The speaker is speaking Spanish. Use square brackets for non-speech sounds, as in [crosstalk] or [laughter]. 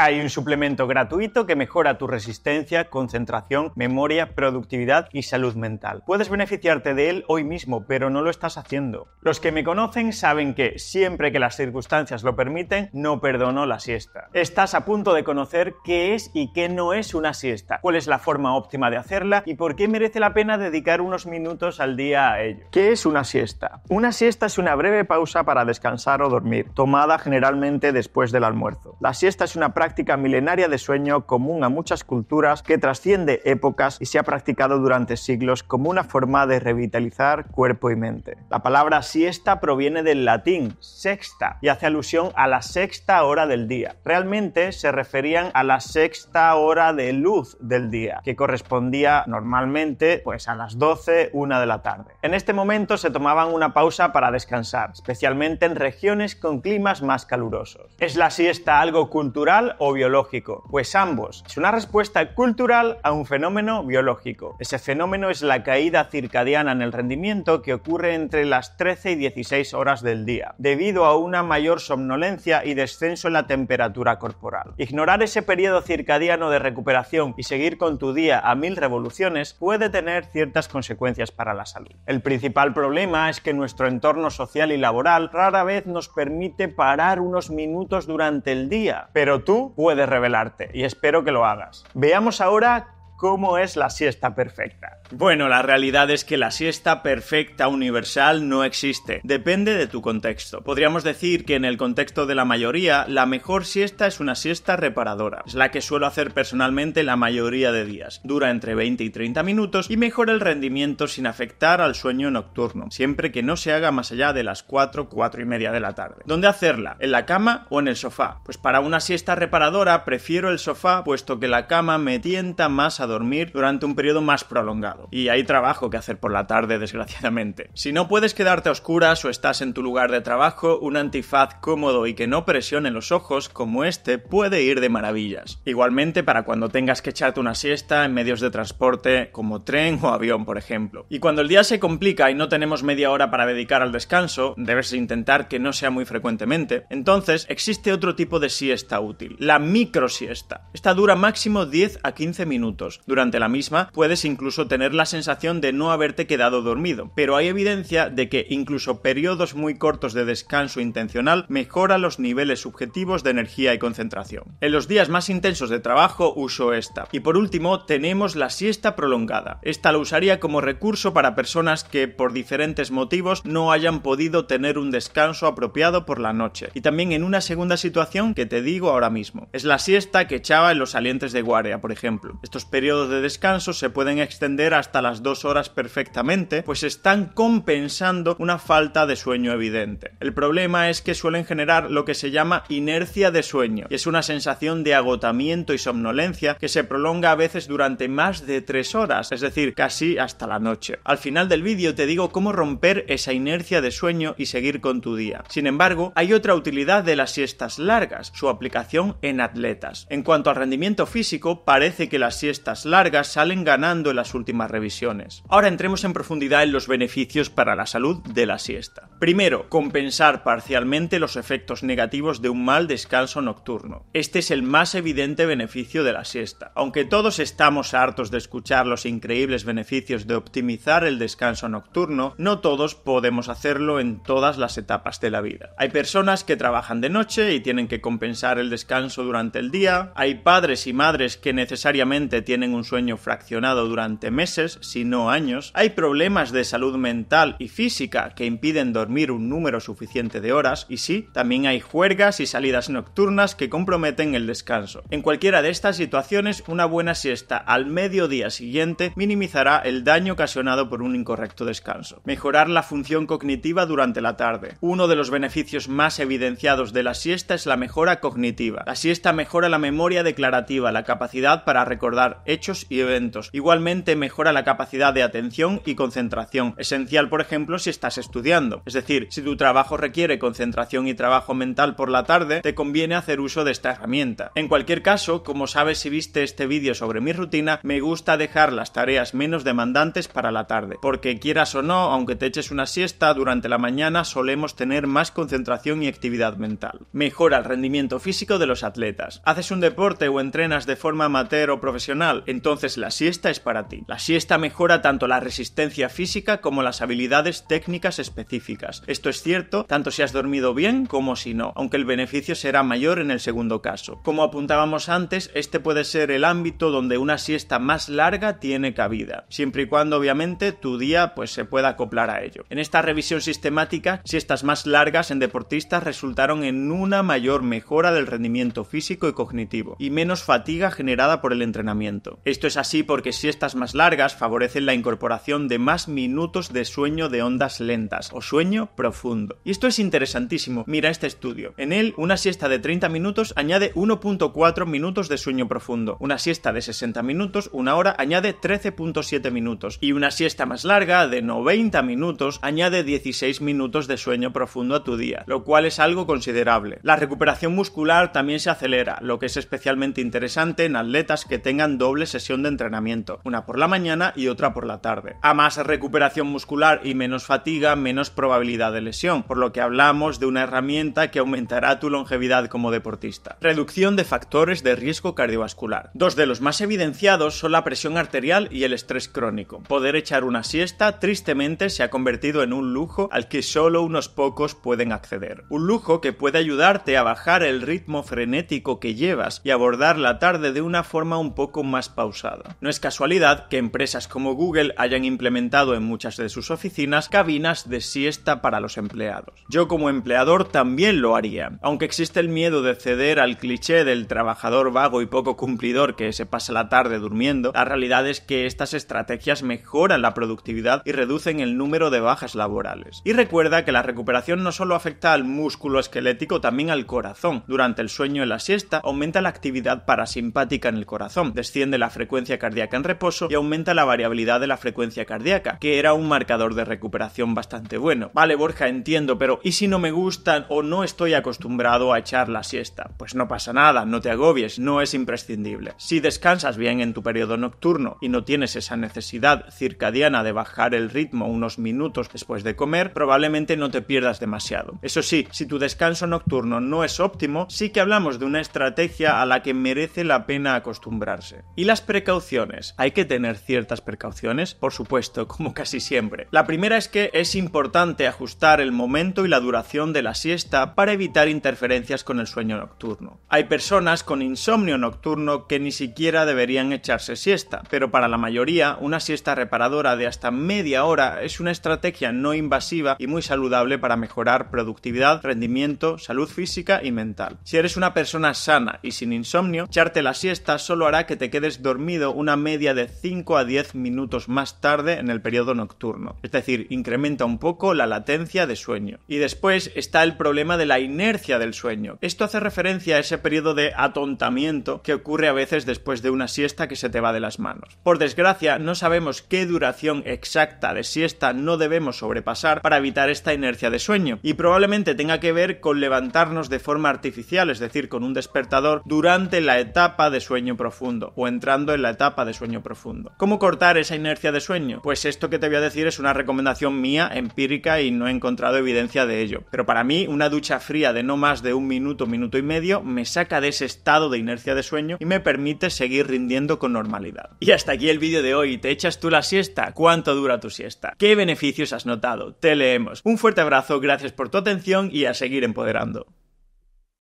hay un suplemento gratuito que mejora tu resistencia, concentración, memoria, productividad y salud mental. Puedes beneficiarte de él hoy mismo, pero no lo estás haciendo. Los que me conocen saben que siempre que las circunstancias lo permiten, no perdono la siesta. Estás a punto de conocer qué es y qué no es una siesta, cuál es la forma óptima de hacerla y por qué merece la pena dedicar unos minutos al día a ello. ¿Qué es una siesta? Una siesta es una breve pausa para descansar o dormir, tomada generalmente después del almuerzo. La siesta es una práctica milenaria de sueño común a muchas culturas que trasciende épocas y se ha practicado durante siglos como una forma de revitalizar cuerpo y mente. La palabra siesta proviene del latín sexta y hace alusión a la sexta hora del día. Realmente se referían a la sexta hora de luz del día, que correspondía normalmente pues a las 12, una de la tarde. En este momento se tomaban una pausa para descansar, especialmente en regiones con climas más calurosos. ¿Es la siesta algo cultural o biológico? Pues ambos. Es una respuesta cultural a un fenómeno biológico. Ese fenómeno es la caída circadiana en el rendimiento que ocurre entre las 13 y 16 horas del día, debido a una mayor somnolencia y descenso en la temperatura corporal. Ignorar ese periodo circadiano de recuperación y seguir con tu día a mil revoluciones puede tener ciertas consecuencias para la salud. El principal problema es que nuestro entorno social y laboral rara vez nos permite parar unos minutos durante el día, pero tú puedes revelarte y espero que lo hagas. Veamos ahora cómo es la siesta perfecta. Bueno, la realidad es que la siesta perfecta universal no existe, depende de tu contexto. Podríamos decir que en el contexto de la mayoría, la mejor siesta es una siesta reparadora, es la que suelo hacer personalmente la mayoría de días. Dura entre 20 y 30 minutos y mejora el rendimiento sin afectar al sueño nocturno, siempre que no se haga más allá de las 4, 4 y media de la tarde. ¿Dónde hacerla? ¿En la cama o en el sofá? Pues para una siesta reparadora prefiero el sofá puesto que la cama me tienta más a dormir durante un periodo más prolongado. Y hay trabajo que hacer por la tarde, desgraciadamente. Si no puedes quedarte a oscuras o estás en tu lugar de trabajo, un antifaz cómodo y que no presione los ojos como este puede ir de maravillas. Igualmente para cuando tengas que echarte una siesta en medios de transporte como tren o avión, por ejemplo. Y cuando el día se complica y no tenemos media hora para dedicar al descanso, debes intentar que no sea muy frecuentemente, entonces existe otro tipo de siesta útil, la micro siesta. Esta dura máximo 10 a 15 minutos durante la misma, puedes incluso tener la sensación de no haberte quedado dormido, pero hay evidencia de que incluso periodos muy cortos de descanso intencional mejora los niveles subjetivos de energía y concentración. En los días más intensos de trabajo uso esta. Y por último tenemos la siesta prolongada. Esta la usaría como recurso para personas que por diferentes motivos no hayan podido tener un descanso apropiado por la noche. Y también en una segunda situación que te digo ahora mismo. Es la siesta que echaba en los salientes de guardia, por ejemplo. Estos periodos de descanso se pueden extender hasta las dos horas perfectamente, pues están compensando una falta de sueño evidente. El problema es que suelen generar lo que se llama inercia de sueño, y es una sensación de agotamiento y somnolencia que se prolonga a veces durante más de tres horas, es decir, casi hasta la noche. Al final del vídeo te digo cómo romper esa inercia de sueño y seguir con tu día. Sin embargo, hay otra utilidad de las siestas largas, su aplicación en atletas. En cuanto al rendimiento físico, parece que las siestas largas salen ganando en las últimas revisiones. Ahora entremos en profundidad en los beneficios para la salud de la siesta. Primero, compensar parcialmente los efectos negativos de un mal descanso nocturno. Este es el más evidente beneficio de la siesta. Aunque todos estamos hartos de escuchar los increíbles beneficios de optimizar el descanso nocturno, no todos podemos hacerlo en todas las etapas de la vida. Hay personas que trabajan de noche y tienen que compensar el descanso durante el día, hay padres y madres que necesariamente tienen un sueño fraccionado durante meses, si no años, hay problemas de salud mental y física que impiden dormir un número suficiente de horas, y sí, también hay juergas y salidas nocturnas que comprometen el descanso. En cualquiera de estas situaciones, una buena siesta al mediodía siguiente minimizará el daño ocasionado por un incorrecto descanso. Mejorar la función cognitiva durante la tarde. Uno de los beneficios más evidenciados de la siesta es la mejora cognitiva. La siesta mejora la memoria declarativa, la capacidad para recordar hechos y eventos. Igualmente mejora la capacidad de atención y concentración, esencial por ejemplo si estás estudiando. Es decir, si tu trabajo requiere concentración y trabajo mental por la tarde, te conviene hacer uso de esta herramienta. En cualquier caso, como sabes si viste este vídeo sobre mi rutina, me gusta dejar las tareas menos demandantes para la tarde, porque quieras o no, aunque te eches una siesta, durante la mañana solemos tener más concentración y actividad mental. Mejora el rendimiento físico de los atletas. ¿Haces un deporte o entrenas de forma amateur o profesional? entonces la siesta es para ti. La siesta mejora tanto la resistencia física como las habilidades técnicas específicas. Esto es cierto tanto si has dormido bien como si no, aunque el beneficio será mayor en el segundo caso. Como apuntábamos antes, este puede ser el ámbito donde una siesta más larga tiene cabida, siempre y cuando obviamente tu día pues se pueda acoplar a ello. En esta revisión sistemática, siestas más largas en deportistas resultaron en una mayor mejora del rendimiento físico y cognitivo y menos fatiga generada por el entrenamiento. Esto es así porque siestas más largas favorecen la incorporación de más minutos de sueño de ondas lentas o sueño profundo. Y esto es interesantísimo. Mira este estudio. En él, una siesta de 30 minutos añade 1.4 minutos de sueño profundo. Una siesta de 60 minutos, una hora, añade 13.7 minutos. Y una siesta más larga, de 90 minutos, añade 16 minutos de sueño profundo a tu día, lo cual es algo considerable. La recuperación muscular también se acelera, lo que es especialmente interesante en atletas que tengan doble sesión de entrenamiento, una por la mañana y otra por la tarde. A más recuperación muscular y menos fatiga, menos probabilidad de lesión, por lo que hablamos de una herramienta que aumentará tu longevidad como deportista. Reducción de factores de riesgo cardiovascular. Dos de los más evidenciados son la presión arterial y el estrés crónico. Poder echar una siesta tristemente se ha convertido en un lujo al que solo unos pocos pueden acceder. Un lujo que puede ayudarte a bajar el ritmo frenético que llevas y abordar la tarde de una forma un poco más pausada. No es casualidad que empresas como Google hayan implementado en muchas de sus oficinas cabinas de siesta para los empleados. Yo como empleador también lo haría, aunque existe el miedo de ceder al cliché del trabajador vago y poco cumplidor que se pasa la tarde durmiendo, la realidad es que estas estrategias mejoran la productividad y reducen el número de bajas laborales. Y recuerda que la recuperación no solo afecta al músculo esquelético, también al corazón. Durante el sueño en la siesta aumenta la actividad parasimpática en el corazón, desciende la frecuencia cardíaca en reposo y aumenta la variabilidad de la frecuencia cardíaca, que era un marcador de recuperación bastante bueno. Vale, Borja, entiendo, pero ¿y si no me gustan o no estoy acostumbrado a echar la siesta? Pues no pasa nada, no te agobies, no es imprescindible. Si descansas bien en tu periodo nocturno y no tienes esa necesidad circadiana de bajar el ritmo unos minutos después de comer, probablemente no te pierdas demasiado. Eso sí, si tu descanso nocturno no es óptimo, sí que hablamos de una estrategia a la que merece la pena acostumbrarse. Y las precauciones. Hay que tener ciertas precauciones, por supuesto, [laughs] como casi siempre. La primera es que es importante ajustar el momento y la duración de la siesta para evitar interferencias con el sueño nocturno. Hay personas con insomnio nocturno que ni siquiera deberían echarse siesta, pero para la mayoría una siesta reparadora de hasta media hora es una estrategia no invasiva y muy saludable para mejorar productividad, rendimiento, salud física y mental. Si eres una persona sana y sin insomnio, echarte la siesta solo hará que te quedes dormido una media de 5 a 10 minutos más tarde en el periodo nocturno. Es decir, incrementa un poco la latencia de sueño. Y después está el problema de la inercia del sueño. Esto hace referencia a ese periodo de atontamiento que ocurre a veces después de una siesta que se te va de las manos. Por desgracia, no sabemos qué duración exacta de siesta no debemos sobrepasar para evitar esta inercia de sueño. Y probablemente tenga que ver con levantarnos de forma artificial, es decir, con un despertador durante la etapa de sueño profundo o en entrando en la etapa de sueño profundo. ¿Cómo cortar esa inercia de sueño? Pues esto que te voy a decir es una recomendación mía, empírica y no he encontrado evidencia de ello. Pero para mí, una ducha fría de no más de un minuto, minuto y medio, me saca de ese estado de inercia de sueño y me permite seguir rindiendo con normalidad. Y hasta aquí el vídeo de hoy. ¿Te echas tú la siesta? ¿Cuánto dura tu siesta? ¿Qué beneficios has notado? Te leemos. Un fuerte abrazo, gracias por tu atención y a seguir empoderando.